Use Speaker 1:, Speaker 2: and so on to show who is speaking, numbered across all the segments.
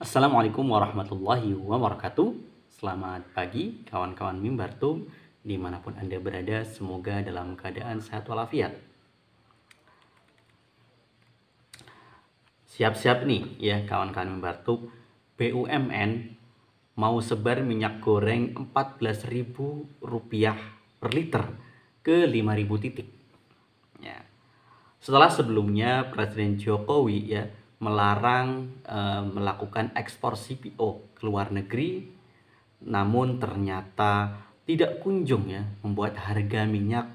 Speaker 1: Assalamualaikum warahmatullahi wabarakatuh. Selamat pagi kawan-kawan mimbar tum dimanapun Anda berada. Semoga dalam keadaan sehat walafiat. Siap-siap nih ya kawan-kawan mimbar tum BUMN mau sebar minyak goreng Rp14.000 per liter ke 5.000 titik. Ya. Setelah sebelumnya Presiden Jokowi ya melarang e, melakukan ekspor CPO ke luar negeri namun ternyata tidak kunjung ya membuat harga minyak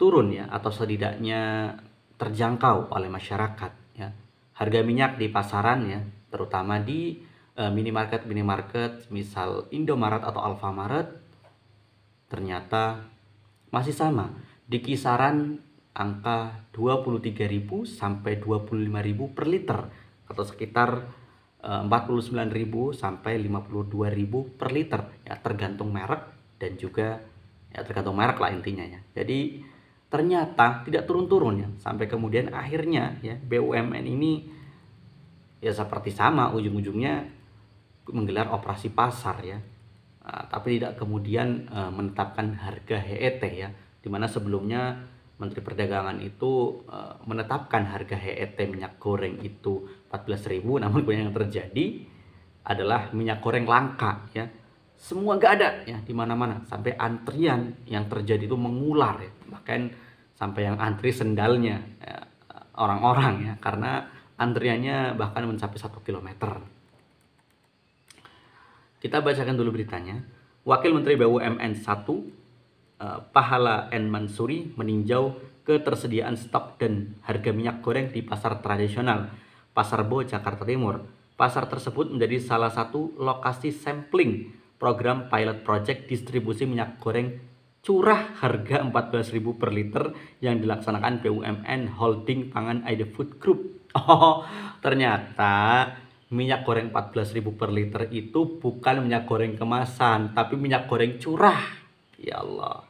Speaker 1: turun ya atau setidaknya terjangkau oleh masyarakat ya. Harga minyak di pasaran ya, terutama di e, minimarket minimarket misal Indomaret atau Alfamaret ternyata masih sama di kisaran angka 23.000 sampai 25.000 per liter atau sekitar 49.000 eh, sampai 52.000 per liter ya tergantung merek dan juga ya tergantung merek lah intinya ya. Jadi ternyata tidak turun-turun ya sampai kemudian akhirnya ya BUMN ini ya seperti sama ujung-ujungnya menggelar operasi pasar ya. Nah, tapi tidak kemudian uh, menetapkan harga HET ya dimana sebelumnya Menteri Perdagangan itu eh, menetapkan harga HET minyak goreng itu 14.000 namun yang terjadi adalah minyak goreng langka ya semua nggak ada ya di mana-mana sampai antrian yang terjadi itu mengular ya. bahkan sampai yang antri sendalnya ya, orang-orang ya, ya karena antriannya bahkan mencapai satu kilometer kita bacakan dulu beritanya Wakil Menteri BUMN 1 Eh, pahala N. Mansuri meninjau ketersediaan stok dan harga minyak goreng di pasar tradisional Pasar Bo, Jakarta Timur. Pasar tersebut menjadi salah satu lokasi sampling program pilot project distribusi minyak goreng curah harga 14.000 per liter yang dilaksanakan BUMN Holding Pangan Ide Food Group. Oh, ternyata minyak goreng 14.000 per liter itu bukan minyak goreng kemasan, tapi minyak goreng curah. Ya Allah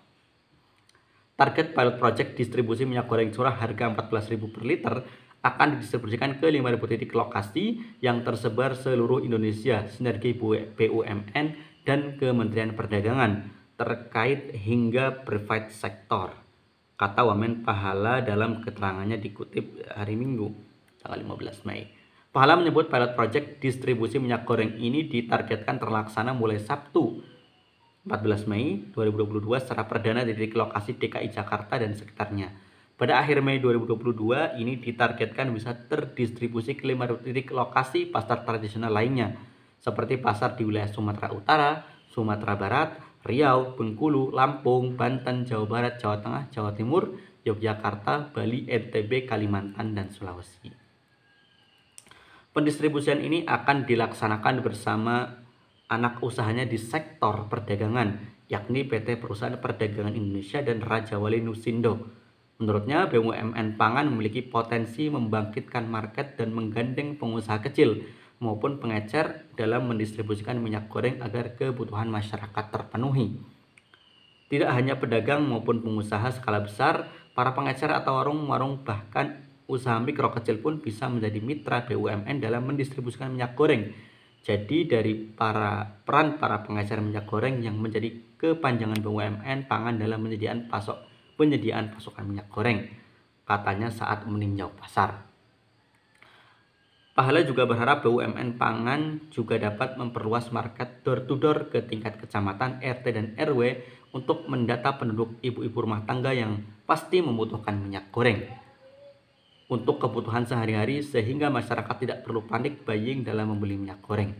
Speaker 1: target pilot project distribusi minyak goreng curah harga 14.000 per liter akan didistribusikan ke 5.000 titik lokasi yang tersebar seluruh Indonesia sinergi BUMN dan Kementerian Perdagangan terkait hingga private sektor kata Wamen Pahala dalam keterangannya dikutip hari Minggu tanggal 15 Mei. Pahala menyebut pilot project distribusi minyak goreng ini ditargetkan terlaksana mulai Sabtu 14 Mei 2022 secara perdana dari lokasi DKI Jakarta dan sekitarnya. Pada akhir Mei 2022, ini ditargetkan bisa terdistribusi ke lima titik lokasi pasar tradisional lainnya, seperti pasar di wilayah Sumatera Utara, Sumatera Barat, Riau, Bengkulu, Lampung, Banten, Jawa Barat, Jawa Tengah, Jawa Timur, Yogyakarta, Bali, NTB, Kalimantan, dan Sulawesi. Pendistribusian ini akan dilaksanakan bersama anak usahanya di sektor perdagangan, yakni PT Perusahaan Perdagangan Indonesia dan Raja Wali Nusindo. Menurutnya, BUMN pangan memiliki potensi membangkitkan market dan menggandeng pengusaha kecil maupun pengecer dalam mendistribusikan minyak goreng agar kebutuhan masyarakat terpenuhi. Tidak hanya pedagang maupun pengusaha skala besar, para pengecer atau warung-warung bahkan usaha mikro kecil pun bisa menjadi mitra BUMN dalam mendistribusikan minyak goreng jadi dari para peran para pengajar minyak goreng yang menjadi kepanjangan BUMN pangan dalam penyediaan pasok penyediaan pasokan minyak goreng. Katanya saat meninjau pasar. Pahala juga berharap BUMN pangan juga dapat memperluas market door-to-door -door ke tingkat kecamatan, RT, dan RW untuk mendata penduduk ibu-ibu rumah tangga yang pasti membutuhkan minyak goreng untuk kebutuhan sehari-hari sehingga masyarakat tidak perlu panik buying dalam membeli minyak goreng.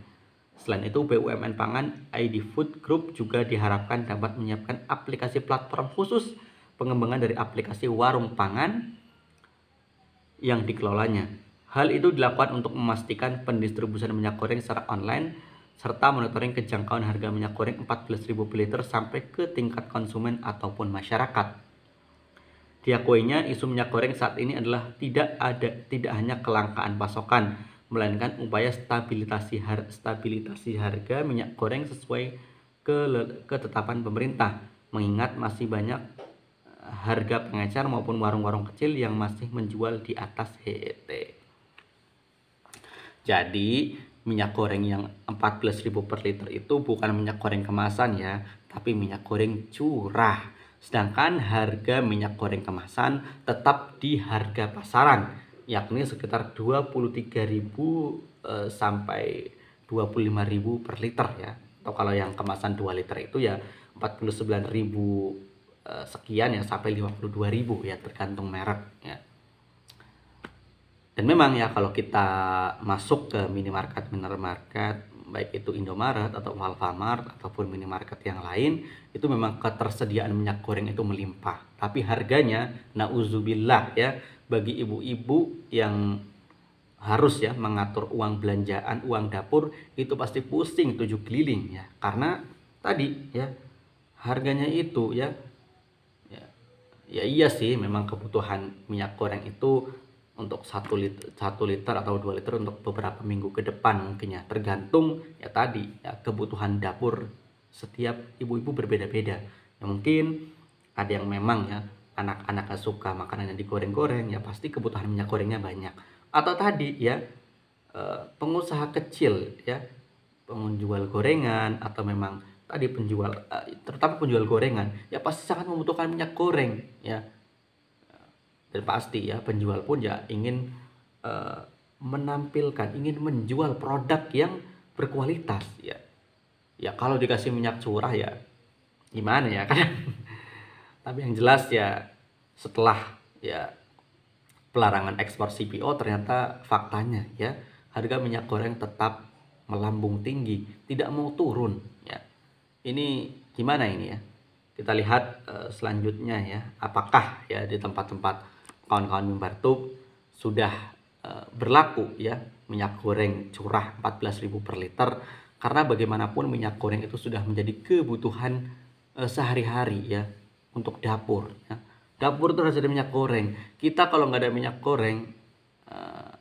Speaker 1: Selain itu, BUMN Pangan ID Food Group juga diharapkan dapat menyiapkan aplikasi platform khusus pengembangan dari aplikasi warung pangan yang dikelolanya. Hal itu dilakukan untuk memastikan pendistribusian minyak goreng secara online serta monitoring kejangkauan harga minyak goreng 14.000 liter sampai ke tingkat konsumen ataupun masyarakat. Diakuinya isu minyak goreng saat ini adalah tidak ada tidak hanya kelangkaan pasokan, melainkan upaya stabilisasi har, stabilisasi harga minyak goreng sesuai ke, ketetapan pemerintah. Mengingat masih banyak eh, harga pengecer maupun warung-warung kecil yang masih menjual di atas HET. Jadi, minyak goreng yang 14.000 per liter itu bukan minyak goreng kemasan ya, tapi minyak goreng curah Sedangkan harga minyak goreng kemasan tetap di harga pasaran, yakni sekitar 23.000 eh, sampai 25.000 per liter ya. Atau kalau yang kemasan 2 liter itu ya 49.000 eh, sekian ya sampai 52.000 ya tergantung merek ya. Dan memang ya kalau kita masuk ke minimarket, minimarket baik itu Indomaret atau Alfamart ataupun minimarket yang lain itu memang ketersediaan minyak goreng itu melimpah tapi harganya nauzubillah ya bagi ibu-ibu yang harus ya mengatur uang belanjaan uang dapur itu pasti pusing tujuh keliling ya karena tadi ya harganya itu ya ya, ya iya sih memang kebutuhan minyak goreng itu untuk satu liter, satu liter atau dua liter untuk beberapa minggu ke depan mungkin ya tergantung ya tadi ya, kebutuhan dapur setiap ibu-ibu berbeda-beda ya mungkin ada yang memang ya anak anak suka makanan yang digoreng-goreng ya pasti kebutuhan minyak gorengnya banyak atau tadi ya eh, pengusaha kecil ya penjual gorengan atau memang tadi penjual eh, terutama penjual gorengan ya pasti sangat membutuhkan minyak goreng ya dan pasti ya penjual pun ya ingin uh, menampilkan ingin menjual produk yang berkualitas ya ya kalau dikasih minyak curah ya gimana ya kan tapi yang jelas ya setelah ya pelarangan ekspor CPO ternyata faktanya ya harga minyak goreng tetap melambung tinggi tidak mau turun ya ini gimana ini ya kita lihat uh, selanjutnya ya apakah ya di tempat-tempat kawan-kawan Mimbartup sudah eh, berlaku ya minyak goreng curah 14.000 per liter karena bagaimanapun minyak goreng itu sudah menjadi kebutuhan eh, sehari-hari ya untuk dapur ya. dapur itu harus ada minyak goreng kita kalau nggak ada minyak goreng uh,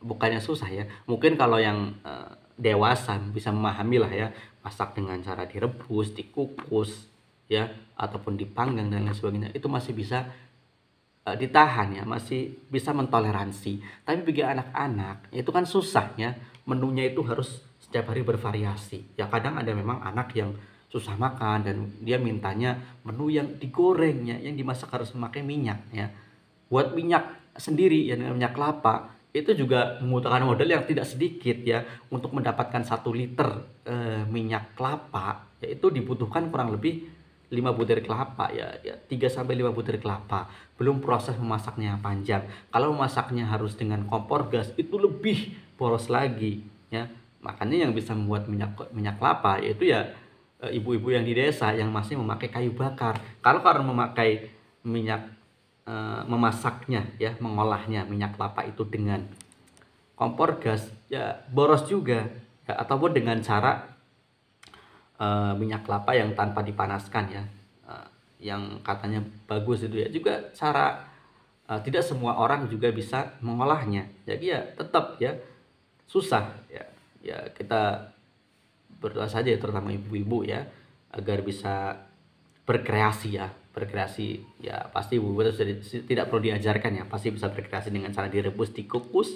Speaker 1: bukannya susah ya mungkin kalau yang uh, dewasa bisa memahami lah ya masak dengan cara direbus dikukus ya ataupun dipanggang dan lain sebagainya itu masih bisa uh, ditahan ya masih bisa mentoleransi tapi bagi anak-anak itu kan susahnya menunya itu harus setiap hari bervariasi ya kadang ada memang anak yang susah makan dan dia mintanya menu yang digorengnya yang dimasak harus memakai minyak ya buat minyak sendiri ya minyak kelapa itu juga membutuhkan modal yang tidak sedikit ya untuk mendapatkan satu liter e, minyak kelapa ya itu dibutuhkan kurang lebih 5 butir kelapa ya, ya 3 sampai 5 butir kelapa. Belum proses memasaknya panjang. Kalau memasaknya harus dengan kompor gas itu lebih boros lagi ya. Makanya yang bisa membuat minyak minyak kelapa yaitu ya eh, ibu-ibu yang di desa yang masih memakai kayu bakar. Kalau karena memakai minyak e, memasaknya ya, mengolahnya minyak kelapa itu dengan kompor gas ya boros juga ya, ataupun dengan cara Eh, minyak kelapa yang tanpa dipanaskan ya uh, yang katanya bagus itu ya juga cara uh, tidak semua orang juga bisa mengolahnya jadi ya tetap ya susah ya ya kita berdoa saja ya, terutama ibu-ibu ya agar bisa berkreasi ya berkreasi ya pasti ibu-ibu tidak perlu diajarkan ya pasti bisa berkreasi dengan cara direbus dikukus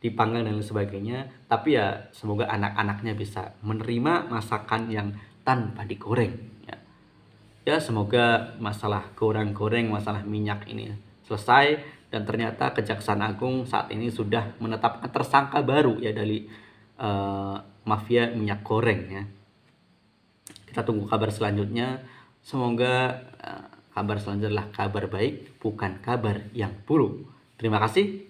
Speaker 1: dipanggang dan lain sebagainya tapi ya semoga anak-anaknya bisa menerima masakan yang tanpa digoreng ya, ya semoga masalah goreng-goreng masalah minyak ini selesai dan ternyata Kejaksaan Agung saat ini sudah menetapkan tersangka baru ya dari uh, mafia minyak goreng ya kita tunggu kabar selanjutnya semoga uh, kabar selanjutnya adalah kabar baik bukan kabar yang buruk terima kasih